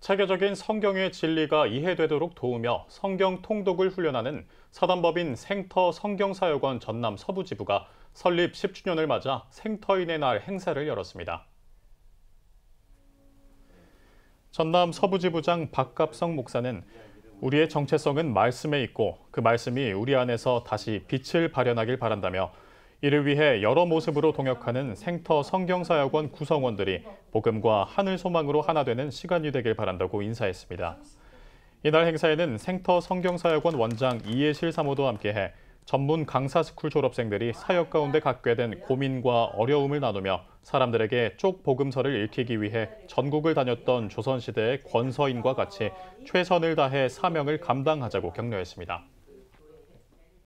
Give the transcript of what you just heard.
체계적인 성경의 진리가 이해되도록 도우며 성경 통독을 훈련하는 사단법인 생터 성경사역원 전남 서부지부가 설립 10주년을 맞아 생터인의 날 행사를 열었습니다. 전남 서부지부장 박갑성 목사는 우리의 정체성은 말씀에 있고 그 말씀이 우리 안에서 다시 빛을 발현하길 바란다며 이를 위해 여러 모습으로 동역하는 생터 성경사역원 구성원들이 복음과 하늘 소망으로 하나 되는 시간이 되길 바란다고 인사했습니다. 이날 행사에는 생터 성경사역원 원장 이예실 사모도 함께해 전문 강사 스쿨 졸업생들이 사역 가운데 갖게 된 고민과 어려움을 나누며 사람들에게 쪽 복음서를 읽히기 위해 전국을 다녔던 조선시대의 권서인과 같이 최선을 다해 사명을 감당하자고 격려했습니다.